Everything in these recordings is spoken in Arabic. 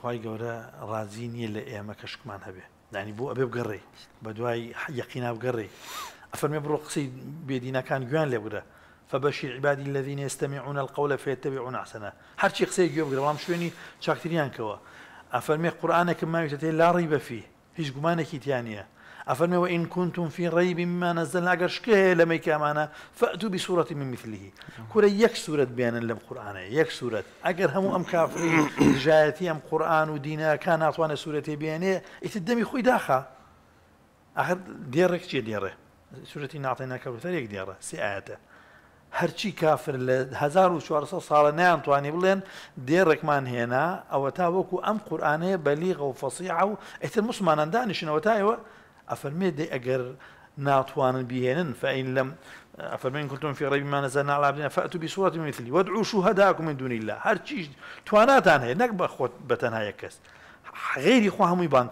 خی گەورە ڕازی نییە لە ئێمە کەشکمان هەبێ دانی بۆ ئەبێ بگەڕێ بە دوای یەقینا بگەڕێ ئەفەرمێ بڕۆ قسەی بێدینەکان گویان لێ بدە فبشر عبادي الذين يستمعون القول فيتبعون احسنه هرشي قسي گوێ بگرە بەڵام شوێنی چاکتریان کەوە ئەفەرمێ ما ماویتێ لا ڕیبە فی هیچ گومانێکی تیانە أفرمي وإن كنتم في ريب مما نزلنا أقر شكه لما كامانا فأتوا بسورة من مثله كل يك سورة بيانا لم قرآن يك سورة أقر هم أم كافري جايتي أم قرآن ودينا كان أطوانا سورة بيانا إتدامي خوي داخا آخر ديرك جي ديره سورة نعطينا كوثر يك ديره سيآته هرشي كافر ل 1400 سالا نه انتواني بلن ديرك مان هنا او تاوكو ام قرانه بليغ او اتر مسمان دانش نو تايو أفرمي دي أجر ناتوانن بهێنن فإن لم أفرمين كنتم في ريب ما نزلنا على عبدنا فأتوا بصورة مثلي وادعوا شهداءكم من دون الله هر شيء توانات عنها نك بخوت بتنها يكس غيري خواهم خوا بلام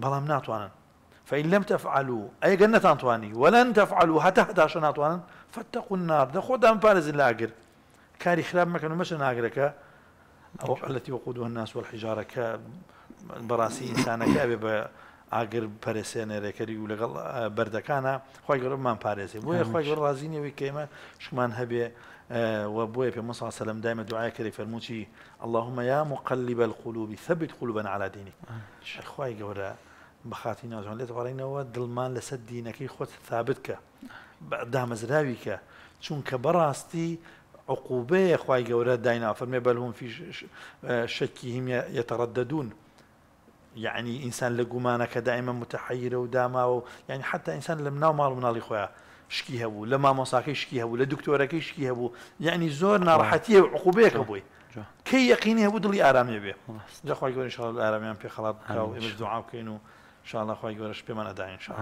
بانکەن ناتوانن فإن لم تفعلوا أي جنة أنطواني ولن تفعلوا حتى حتى عشان أنطوانا فاتقوا النار ده خود أم بارز اللاجر كاري خلاب ما كانوا مشان أجرك أو التي وقودها الناس والحجارة كبراسي إنسانك أبي ئاگر پەرسێنەرەکەری و لەگەڵ بەردەکانە خی گەڕمان پارێزی بۆیە خی گەڕ رازینەوەی کێمە شمان هەبێ وبوي في موسى صلى الله عليه وسلم دائما دعاء كري فرموشي اللهم يا مقلب القلوب ثبت قلوبنا على دينك اخواي قورا بخاتي ناجون لێت وەڕینەوە دڵمان لەسەر دینەکەی خۆت ثابتکە دامەزراویکە چونکە بەڕاستی عقوبەیە خی گەورە داینافەرمێ بەلهم فی شەکی هیم یتەڕەدەدون یعنی ئینسان لە گومانەکە دائمە متحیرە و داماوە و یعنی حتا ئینسان لە ناو ماڵ مناڵی خۆیان شکی هەبوو لە مامۆساکەی شکی هەبوو لە دکتۆرەکەی شکی هەبوو یعنی زۆر ناڕحەتیە و عقوبەیەەکە بووی کەی یقینی هەبوو دڵی ئارامێ بێ جخوای گەۆری شڵ ئارامیان پێ خڵات و ئمە دوعاکەین و شڵە خی گەۆرەش پێمانە داین شڵ.